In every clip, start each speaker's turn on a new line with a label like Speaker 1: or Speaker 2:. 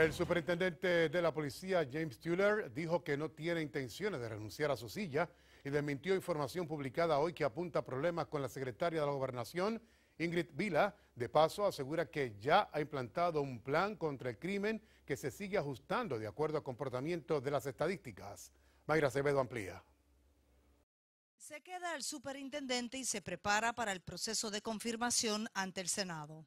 Speaker 1: El superintendente de la policía, James Tuller, dijo que no tiene intenciones de renunciar a su silla y desmintió información publicada hoy que apunta a problemas con la secretaria de la gobernación, Ingrid Vila. De paso, asegura que ya ha implantado un plan contra el crimen que se sigue ajustando de acuerdo al comportamiento de las estadísticas. Mayra Acevedo amplía.
Speaker 2: Se queda el superintendente y se prepara para el proceso de confirmación ante el Senado.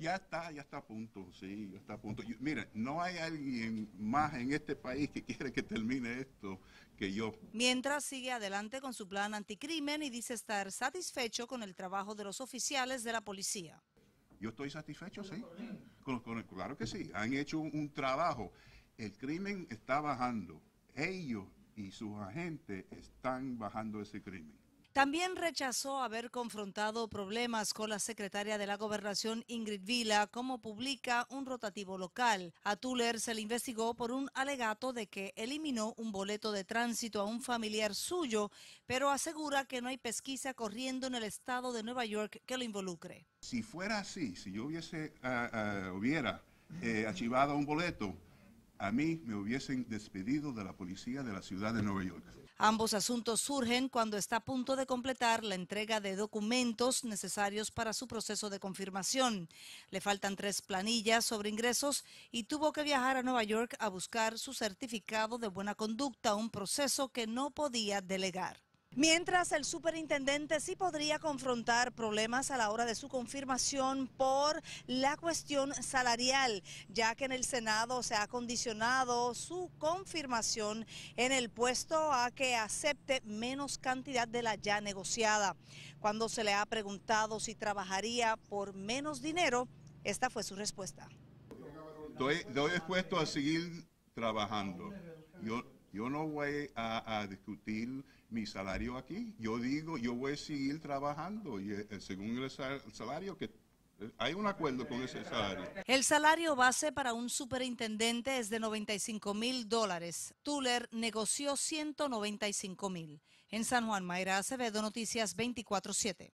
Speaker 3: Ya está, ya está a punto, sí, ya está a punto. mira, no hay alguien más en este país que quiere que termine esto que yo.
Speaker 2: Mientras sigue adelante con su plan anticrimen y dice estar satisfecho con el trabajo de los oficiales de la policía.
Speaker 3: Yo estoy satisfecho, sí. claro que sí, han hecho un trabajo. El crimen está bajando. Ellos y sus agentes están bajando ese crimen.
Speaker 2: También rechazó haber confrontado problemas con la secretaria de la gobernación Ingrid Vila, como publica un rotativo local. A Tuller se le investigó por un alegato de que eliminó un boleto de tránsito a un familiar suyo, pero asegura que no hay pesquisa corriendo en el estado de Nueva York que lo involucre.
Speaker 3: Si fuera así, si yo hubiese, ah, ah, hubiera eh, archivado un boleto, a mí me hubiesen despedido de la policía de la ciudad de Nueva York.
Speaker 2: Ambos asuntos surgen cuando está a punto de completar la entrega de documentos necesarios para su proceso de confirmación. Le faltan tres planillas sobre ingresos y tuvo que viajar a Nueva York a buscar su certificado de buena conducta, un proceso que no podía delegar. Mientras el superintendente sí podría confrontar problemas a la hora de su confirmación por la cuestión salarial, ya que en el Senado se ha condicionado su confirmación en el puesto a que acepte menos cantidad de la ya negociada. Cuando se le ha preguntado si trabajaría por menos dinero, esta fue su respuesta.
Speaker 3: Estoy, dispuesto a seguir trabajando. Yo no voy a, discutir mi salario aquí. Yo digo, yo voy a seguir trabajando y, eh, según el salario que eh, hay un acuerdo con ese salario.
Speaker 2: El salario base para un superintendente es de 95 mil dólares. Tuller negoció 195 mil. En San Juan, Mayra Acevedo, Noticias 24-7.